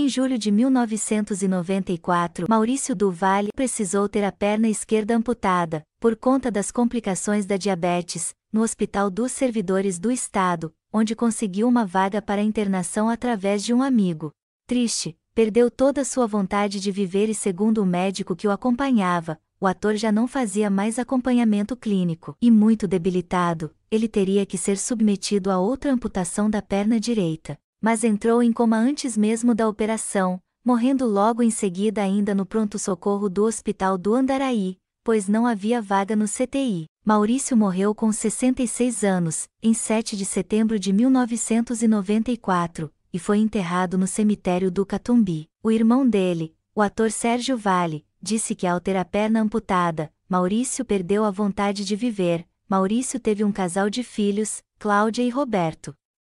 Em julho de 1994, Maurício Duval precisou ter a perna esquerda amputada, por conta das complicações da diabetes, no Hospital dos Servidores do Estado, onde conseguiu uma vaga para internação através de um amigo. Triste, perdeu toda sua vontade de viver e, segundo o médico que o acompanhava, o ator já não fazia mais acompanhamento clínico e, muito debilitado, ele teria que ser submetido a outra amputação da perna direita. Mas entrou em coma antes mesmo da operação, morrendo logo em seguida ainda no pronto-socorro do Hospital do Andaraí, pois não havia vaga no CTI. Maurício morreu com 66 anos, em 7 de setembro de 1994, e foi enterrado no cemitério do Catumbi. O irmão dele, o ator Sérgio Vale, disse que ao ter a perna amputada, Maurício perdeu a vontade de viver. Maurício teve um casal de filhos, Cláudia e Roberto.